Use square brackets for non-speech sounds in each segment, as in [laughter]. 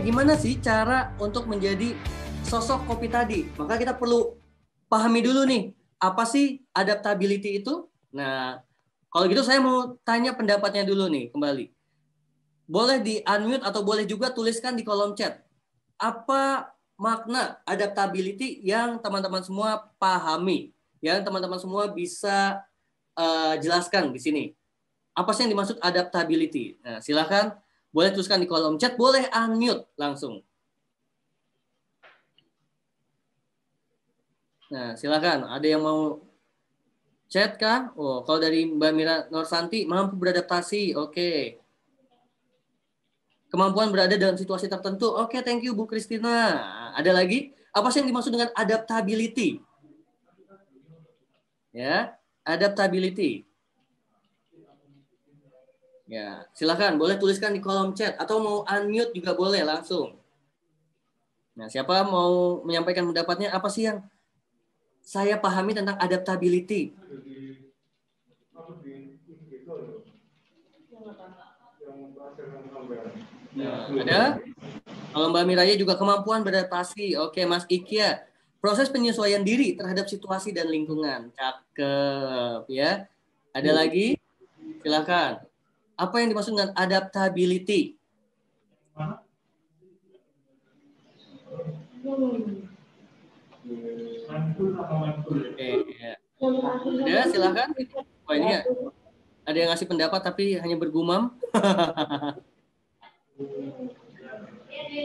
gimana sih cara untuk menjadi sosok kopi tadi? Maka kita perlu pahami dulu nih, apa sih adaptability itu? Nah, kalau gitu saya mau tanya pendapatnya dulu nih kembali. Boleh di unmute atau boleh juga tuliskan di kolom chat. Apa makna adaptability yang teman-teman semua pahami, yang teman-teman semua bisa uh, jelaskan di sini. Apa sih yang dimaksud adaptability? Nah, silakan boleh tuliskan di kolom chat, boleh unmute langsung. Nah, silakan. Ada yang mau chat kah? Oh, kalau dari Mbak Mira Norsanti, mampu beradaptasi. Oke. Okay. Kemampuan berada dalam situasi tertentu. Oke, okay, thank you Bu Kristina. Ada lagi? Apa sih yang dimaksud dengan adaptability? Ya, adaptability. Ya, silahkan boleh tuliskan di kolom chat atau mau unmute juga boleh langsung. Nah, siapa mau menyampaikan pendapatnya apa sih yang saya pahami tentang adaptability? Nah, ada? Kalau Mbak Miraya juga kemampuan beradaptasi. Oke, Mas Ikia. Ya. Proses penyesuaian diri terhadap situasi dan lingkungan. Cakep, ya. Ada hmm. lagi? Silakan. Apa yang dimaksud dengan adaptability? Oke, ya. ya silahkan. Wah ini ya. Ada yang ngasih pendapat tapi hanya bergumam. [laughs]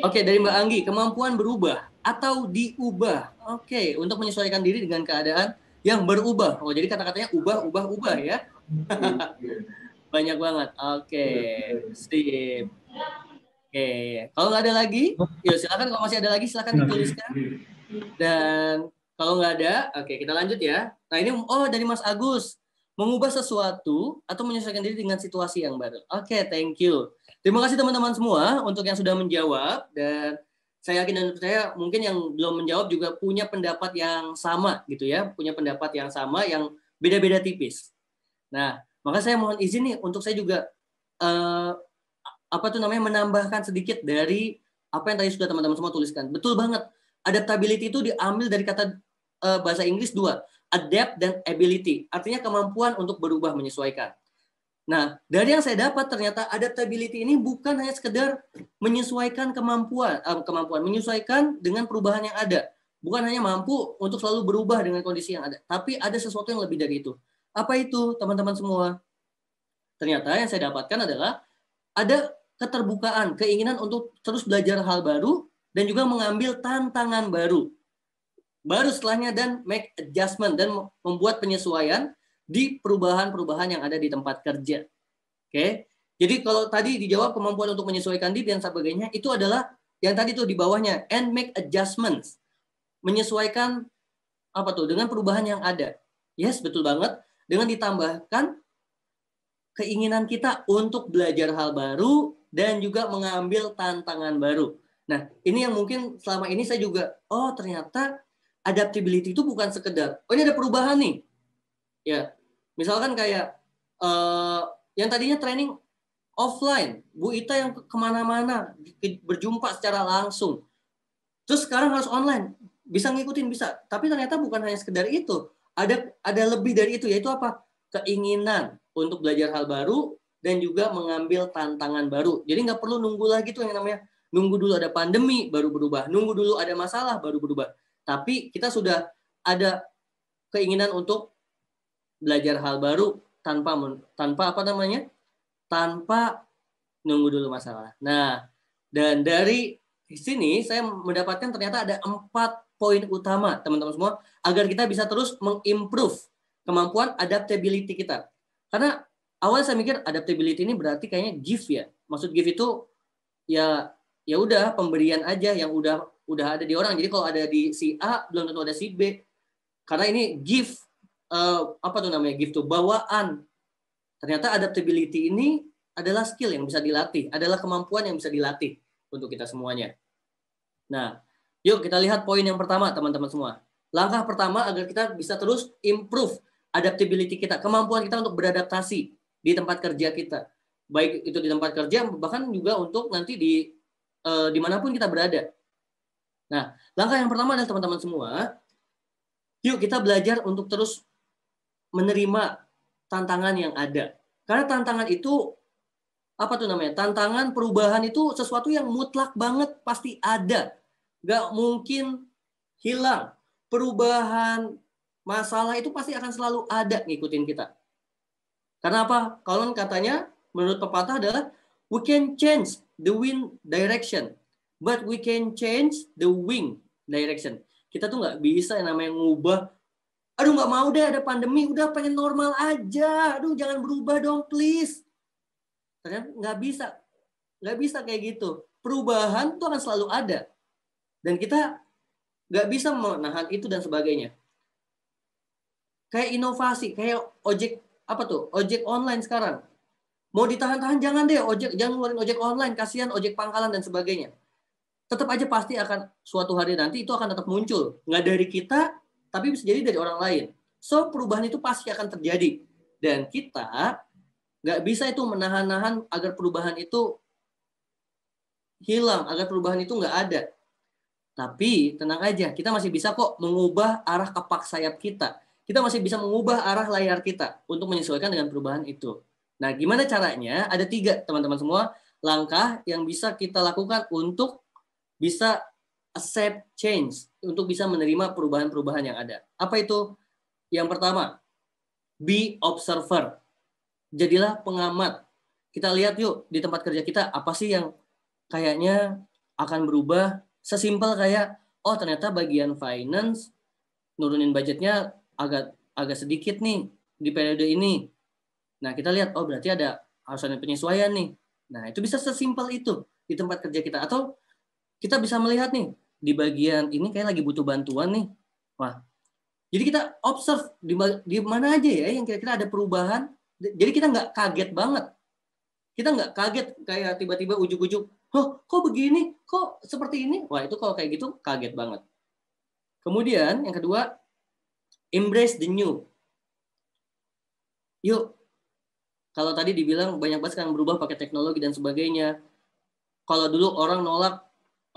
Oke, dari Mbak Anggi, kemampuan berubah atau diubah. Oke, untuk menyesuaikan diri dengan keadaan yang berubah. Oh, jadi kata-katanya ubah, ubah, ubah ya. [laughs] Banyak banget. Oke, okay. sip. Oke, okay. kalau nggak ada lagi, yuk silakan kalau masih ada lagi silakan dituliskan. Dan kalau nggak ada, oke okay, kita lanjut ya. Nah ini oh dari Mas Agus mengubah sesuatu atau menyesuaikan diri dengan situasi yang baru. Oke, okay, thank you. Terima kasih teman-teman semua untuk yang sudah menjawab dan saya yakin dan percaya mungkin yang belum menjawab juga punya pendapat yang sama gitu ya, punya pendapat yang sama yang beda-beda tipis. Nah, maka saya mohon izin nih untuk saya juga uh, apa tuh namanya menambahkan sedikit dari apa yang tadi sudah teman-teman semua tuliskan. Betul banget. Adaptability itu diambil dari kata uh, bahasa Inggris dua, adapt dan ability. Artinya kemampuan untuk berubah menyesuaikan. Nah, dari yang saya dapat ternyata adaptability ini bukan hanya sekedar menyesuaikan kemampuan uh, kemampuan menyesuaikan dengan perubahan yang ada. Bukan hanya mampu untuk selalu berubah dengan kondisi yang ada, tapi ada sesuatu yang lebih dari itu. Apa itu, teman-teman semua? Ternyata yang saya dapatkan adalah ada keterbukaan, keinginan untuk terus belajar hal baru dan juga mengambil tantangan baru. Baru setelahnya dan make adjustment dan membuat penyesuaian di perubahan-perubahan yang ada di tempat kerja. Oke. Jadi kalau tadi dijawab kemampuan untuk menyesuaikan diri dan sebagainya itu adalah yang tadi tuh di bawahnya and make adjustments. Menyesuaikan apa tuh dengan perubahan yang ada. Yes, betul banget dengan ditambahkan keinginan kita untuk belajar hal baru dan juga mengambil tantangan baru. Nah, ini yang mungkin selama ini saya juga, oh ternyata adaptability itu bukan sekedar, oh ini ada perubahan nih. Ya, misalkan kayak uh, yang tadinya training offline, Bu Ita yang kemana-mana berjumpa secara langsung. Terus sekarang harus online, bisa ngikutin, bisa. Tapi ternyata bukan hanya sekedar itu, ada ada lebih dari itu yaitu apa? Keinginan untuk belajar hal baru dan juga mengambil tantangan baru. Jadi nggak perlu nunggu lagi tuh yang namanya nunggu dulu ada pandemi baru berubah, nunggu dulu ada masalah baru berubah. Tapi kita sudah ada keinginan untuk belajar hal baru tanpa tanpa apa namanya? tanpa nunggu dulu masalah. Nah, dan dari sini saya mendapatkan ternyata ada empat poin utama teman-teman semua agar kita bisa terus mengimprove kemampuan adaptability kita. Karena awalnya saya mikir adaptability ini berarti kayaknya gift ya. Maksud gift itu ya ya udah pemberian aja yang udah udah ada di orang. Jadi kalau ada di si A belum tentu ada si B. Karena ini gift uh, apa tuh namanya? gift tuh bawaan. Ternyata adaptability ini adalah skill yang bisa dilatih, adalah kemampuan yang bisa dilatih untuk kita semuanya. Nah, Yuk kita lihat poin yang pertama teman-teman semua. Langkah pertama agar kita bisa terus improve adaptability kita, kemampuan kita untuk beradaptasi di tempat kerja kita. Baik itu di tempat kerja bahkan juga untuk nanti di eh, dimanapun kita berada. Nah, langkah yang pertama adalah teman-teman semua, yuk kita belajar untuk terus menerima tantangan yang ada. Karena tantangan itu apa tuh namanya? Tantangan perubahan itu sesuatu yang mutlak banget pasti ada nggak mungkin hilang. Perubahan masalah itu pasti akan selalu ada ngikutin kita. Karena apa? Kalau katanya menurut pepatah adalah we can change the wind direction, but we can change the wing direction. Kita tuh nggak bisa yang namanya ngubah. Aduh nggak mau deh ada pandemi, udah pengen normal aja. Aduh jangan berubah dong please. Ternyata nggak bisa, nggak bisa kayak gitu. Perubahan tuh akan selalu ada dan kita nggak bisa menahan itu dan sebagainya kayak inovasi kayak ojek apa tuh ojek online sekarang mau ditahan-tahan jangan deh ojek jangan ngeluarin ojek online kasihan ojek pangkalan dan sebagainya tetap aja pasti akan suatu hari nanti itu akan tetap muncul nggak dari kita tapi bisa jadi dari orang lain so perubahan itu pasti akan terjadi dan kita nggak bisa itu menahan-nahan agar perubahan itu hilang agar perubahan itu nggak ada tapi tenang aja, kita masih bisa kok mengubah arah kepak sayap kita. Kita masih bisa mengubah arah layar kita untuk menyesuaikan dengan perubahan itu. Nah, gimana caranya? Ada tiga, teman-teman semua, langkah yang bisa kita lakukan untuk bisa accept change, untuk bisa menerima perubahan-perubahan yang ada. Apa itu? Yang pertama, be observer. Jadilah pengamat. Kita lihat yuk di tempat kerja kita, apa sih yang kayaknya akan berubah Sesimpel kayak oh ternyata bagian finance nurunin budgetnya agak agak sedikit nih di periode ini. Nah, kita lihat oh berarti ada harus ada penyesuaian nih. Nah, itu bisa sesimpel itu di tempat kerja kita atau kita bisa melihat nih di bagian ini kayak lagi butuh bantuan nih. Wah. Jadi kita observe di, di mana aja ya yang kira-kira ada perubahan. Jadi kita nggak kaget banget. Kita nggak kaget kayak tiba-tiba ujuk-ujuk oh kok begini, kok seperti ini? Wah itu kalau kayak gitu kaget banget. Kemudian yang kedua, embrace the new. Yuk, kalau tadi dibilang banyak banget sekarang berubah pakai teknologi dan sebagainya. Kalau dulu orang nolak,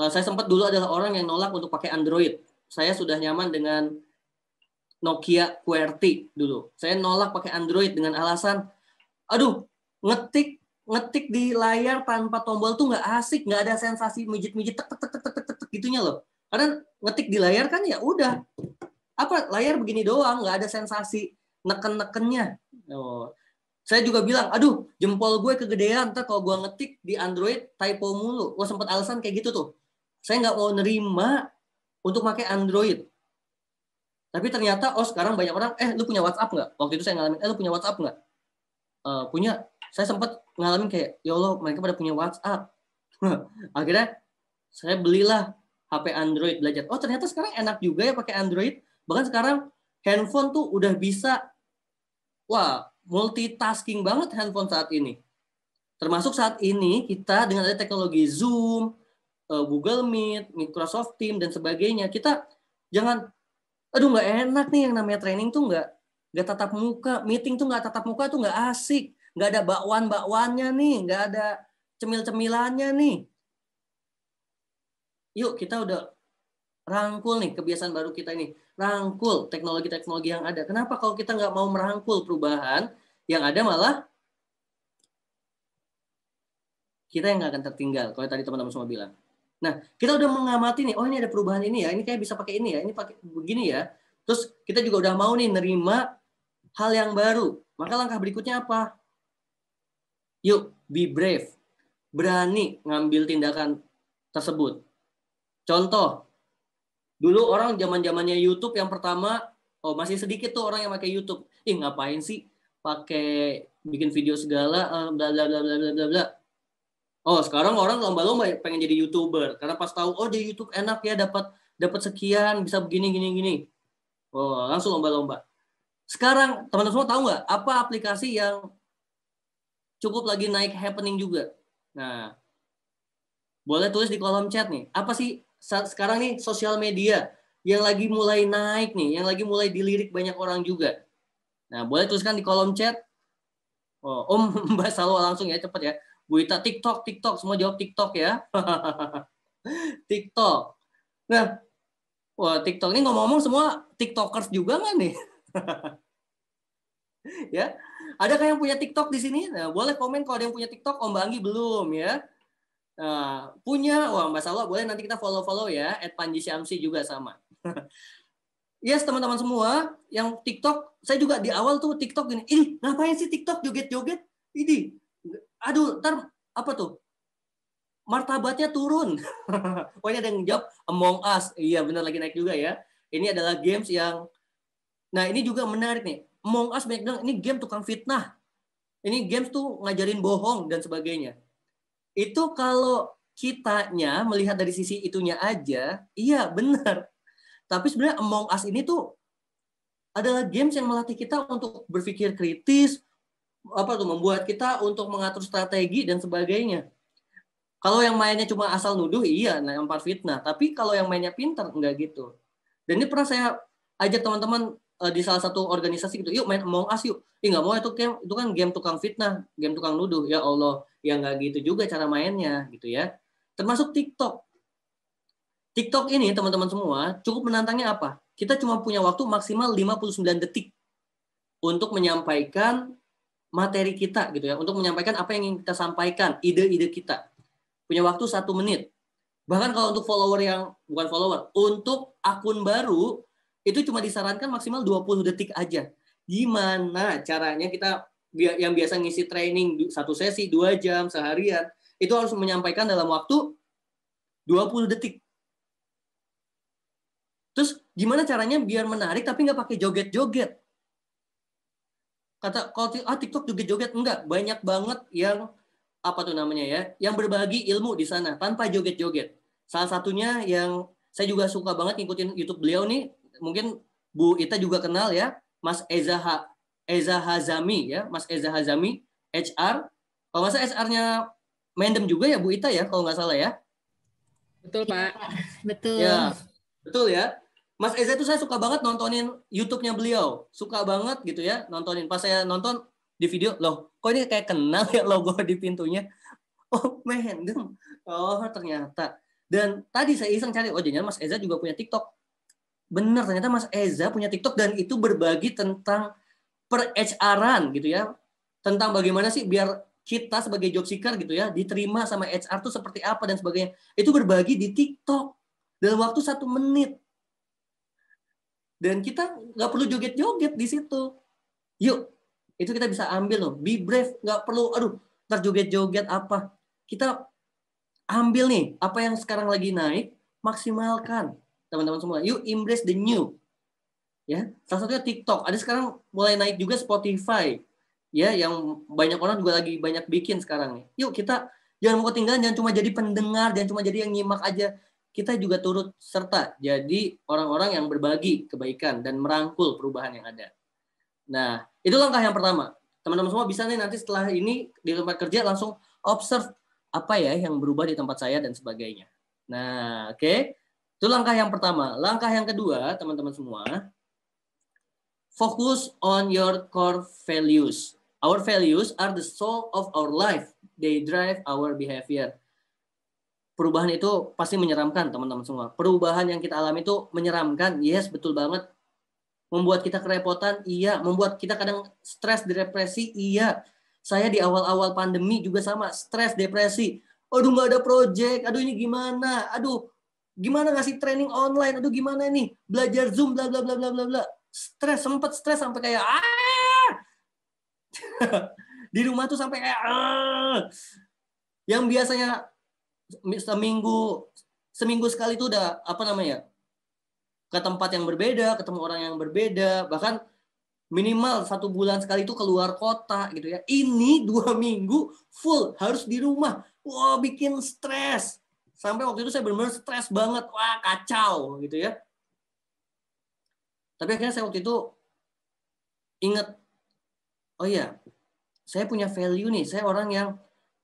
eh, saya sempat dulu adalah orang yang nolak untuk pakai Android. Saya sudah nyaman dengan Nokia QWERTY dulu. Saya nolak pakai Android dengan alasan, aduh, ngetik ngetik di layar tanpa tombol tuh nggak asik, nggak ada sensasi mijit-mijit tek tek tek tek tek tek tek gitunya loh. Karena ngetik di layar kan ya udah apa layar begini doang, nggak ada sensasi neken-nekennya. Oh. Saya juga bilang, aduh jempol gue kegedean, ntar kalau gue ngetik di Android typo mulu. Gue sempat alasan kayak gitu tuh. Saya nggak mau nerima untuk pakai Android. Tapi ternyata, oh sekarang banyak orang, eh lu punya WhatsApp nggak? Waktu itu saya ngalamin, eh lu punya WhatsApp nggak? Uh, punya, saya sempat ngalamin kayak ya Allah mereka pada punya WhatsApp [laughs] akhirnya saya belilah HP Android belajar oh ternyata sekarang enak juga ya pakai Android bahkan sekarang handphone tuh udah bisa wah multitasking banget handphone saat ini termasuk saat ini kita dengan ada teknologi Zoom eh, Google Meet, Microsoft Teams dan sebagainya kita jangan aduh nggak enak nih yang namanya training tuh nggak nggak tatap muka meeting tuh nggak tatap muka tuh nggak asik nggak ada bakwan-bakwannya nih, nggak ada cemil-cemilannya nih. Yuk kita udah rangkul nih kebiasaan baru kita ini. Rangkul teknologi-teknologi yang ada. Kenapa kalau kita nggak mau merangkul perubahan, yang ada malah kita yang nggak akan tertinggal. Kalau tadi teman-teman semua bilang. Nah, kita udah mengamati nih, oh ini ada perubahan ini ya, ini kayak bisa pakai ini ya, ini pakai begini ya. Terus kita juga udah mau nih nerima hal yang baru. Maka langkah berikutnya apa? Yuk, be brave. Berani ngambil tindakan tersebut. Contoh, dulu orang zaman zamannya YouTube yang pertama, oh masih sedikit tuh orang yang pakai YouTube. Ih ngapain sih pakai bikin video segala, eh, bla bla bla bla bla bla. Oh sekarang orang lomba-lomba pengen jadi youtuber karena pas tahu oh di YouTube enak ya dapat dapat sekian bisa begini gini gini. Oh langsung lomba-lomba. Sekarang teman-teman semua tahu nggak apa aplikasi yang cukup lagi naik happening juga. Nah, boleh tulis di kolom chat nih. Apa sih sekarang nih sosial media yang lagi mulai naik nih, yang lagi mulai dilirik banyak orang juga. Nah, boleh tuliskan di kolom chat. Oh, Om [laughs] Mbak Salwa langsung ya, cepet ya. Bu Ita, TikTok, TikTok, semua jawab TikTok ya. [laughs] TikTok. Nah, wah TikTok ini ngomong-ngomong semua TikTokers juga nggak nih? [laughs] ya, kayak yang punya TikTok di sini? Nah, boleh komen kalau ada yang punya TikTok. Om Banggi belum ya. Nah, punya, wah Mbak Salwa boleh nanti kita follow-follow ya. At Panji Syamsi juga sama. [laughs] yes, teman-teman semua yang TikTok, saya juga di awal tuh TikTok gini. ini ngapain sih TikTok joget-joget? Ini, aduh, ntar apa tuh? Martabatnya turun. [laughs] Pokoknya ada yang jawab Among Us. Iya, benar lagi naik juga ya. Ini adalah games yang Nah, ini juga menarik nih. Among Us banyak bilang ini game tukang fitnah. Ini games tuh ngajarin bohong dan sebagainya. Itu kalau kitanya melihat dari sisi itunya aja, iya benar. Tapi sebenarnya Among Us ini tuh adalah games yang melatih kita untuk berpikir kritis, apa tuh membuat kita untuk mengatur strategi dan sebagainya. Kalau yang mainnya cuma asal nuduh, iya, lempar fitnah. Tapi kalau yang mainnya pinter, enggak gitu. Dan ini pernah saya ajak teman-teman Eh, di salah satu organisasi gitu yuk main Among Us yuk ih nggak mau itu game itu kan game tukang fitnah game tukang nuduh ya Allah ya nggak gitu juga cara mainnya gitu ya termasuk TikTok TikTok ini teman-teman semua cukup menantangnya apa kita cuma punya waktu maksimal 59 detik untuk menyampaikan materi kita gitu ya untuk menyampaikan apa yang ingin kita sampaikan ide-ide kita punya waktu satu menit bahkan kalau untuk follower yang bukan follower untuk akun baru itu cuma disarankan maksimal 20 detik aja. Gimana caranya kita yang biasa ngisi training satu sesi dua jam seharian itu harus menyampaikan dalam waktu 20 detik. Terus gimana caranya biar menarik tapi nggak pakai joget-joget? Kata kalau ah, TikTok joget-joget enggak, banyak banget yang apa tuh namanya ya, yang berbagi ilmu di sana tanpa joget-joget. Salah satunya yang saya juga suka banget ngikutin YouTube beliau nih, mungkin Bu Ita juga kenal ya, Mas Eza ha, Eza Hazami ya, Mas Eza Hazami HR. Kalau nggak salah HR-nya Mendem juga ya Bu Ita ya, kalau nggak salah ya. Betul iya, Pak. Betul. Ya, betul ya. Mas Eza itu saya suka banget nontonin YouTube-nya beliau, suka banget gitu ya nontonin. Pas saya nonton di video, loh, kok ini kayak kenal ya logo [laughs] di pintunya. Oh, Mendem. Oh, ternyata. Dan tadi saya iseng cari, oh jadinya Mas Eza juga punya TikTok benar ternyata Mas Eza punya TikTok dan itu berbagi tentang per hr gitu ya. Tentang bagaimana sih biar kita sebagai job seeker gitu ya diterima sama HR tuh seperti apa dan sebagainya. Itu berbagi di TikTok dalam waktu satu menit. Dan kita nggak perlu joget-joget di situ. Yuk, itu kita bisa ambil loh. Be brave, nggak perlu. Aduh, ntar joget-joget apa. Kita ambil nih apa yang sekarang lagi naik, maksimalkan teman-teman semua. You embrace the new. Ya, salah satunya TikTok. Ada sekarang mulai naik juga Spotify. Ya, yang banyak orang juga lagi banyak bikin sekarang nih. Yuk kita jangan mau ketinggalan, jangan cuma jadi pendengar, jangan cuma jadi yang nyimak aja. Kita juga turut serta jadi orang-orang yang berbagi kebaikan dan merangkul perubahan yang ada. Nah, itu langkah yang pertama. Teman-teman semua bisa nih nanti setelah ini di tempat kerja langsung observe apa ya yang berubah di tempat saya dan sebagainya. Nah, oke. Okay. Itu langkah yang pertama. Langkah yang kedua, teman-teman semua, focus on your core values. Our values are the soul of our life. They drive our behavior. Perubahan itu pasti menyeramkan, teman-teman semua. Perubahan yang kita alami itu menyeramkan. Yes, betul banget. Membuat kita kerepotan, iya. Membuat kita kadang stres, depresi, iya. Saya di awal-awal pandemi juga sama, stres, depresi. Aduh, nggak ada proyek. Aduh, ini gimana? Aduh, gimana ngasih training online aduh gimana nih belajar zoom bla bla bla bla bla bla stres sempet stres sampai kayak ah [laughs] di rumah tuh sampai kayak ah yang biasanya seminggu seminggu sekali tuh udah apa namanya ke tempat yang berbeda ketemu orang yang berbeda bahkan minimal satu bulan sekali itu keluar kota gitu ya ini dua [laughs] minggu full harus di rumah wow bikin stres Sampai waktu itu saya benar-benar stres banget, wah kacau gitu ya. Tapi akhirnya saya waktu itu inget oh iya, saya punya value nih, saya orang yang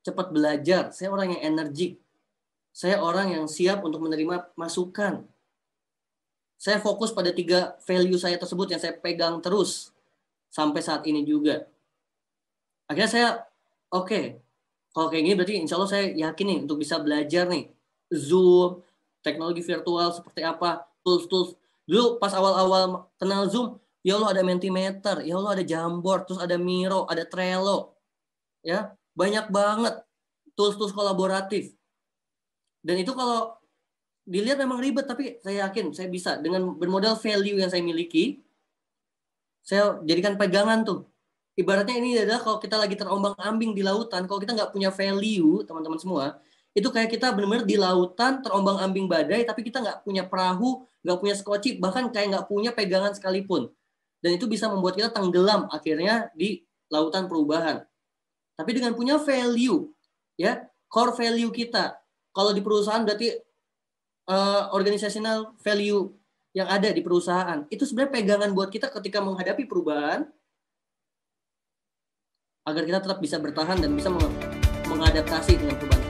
cepat belajar, saya orang yang energik, saya orang yang siap untuk menerima masukan. Saya fokus pada tiga value saya tersebut yang saya pegang terus sampai saat ini juga. Akhirnya saya, oke, okay, kalau kayak gini berarti insya Allah saya yakin nih untuk bisa belajar nih. Zoom, teknologi virtual seperti apa, tools-tools. Dulu pas awal-awal kenal Zoom, ya Allah ada Mentimeter, ya Allah ada Jamboard, terus ada Miro, ada Trello. Ya, banyak banget tools-tools kolaboratif. Dan itu kalau dilihat memang ribet, tapi saya yakin saya bisa dengan bermodal value yang saya miliki, saya jadikan pegangan tuh. Ibaratnya ini adalah kalau kita lagi terombang-ambing di lautan, kalau kita nggak punya value, teman-teman semua, itu kayak kita benar-benar di lautan terombang ambing badai tapi kita nggak punya perahu nggak punya skoci bahkan kayak nggak punya pegangan sekalipun dan itu bisa membuat kita tenggelam akhirnya di lautan perubahan tapi dengan punya value ya core value kita kalau di perusahaan berarti uh, organizational value yang ada di perusahaan itu sebenarnya pegangan buat kita ketika menghadapi perubahan agar kita tetap bisa bertahan dan bisa mengadaptasi dengan perubahan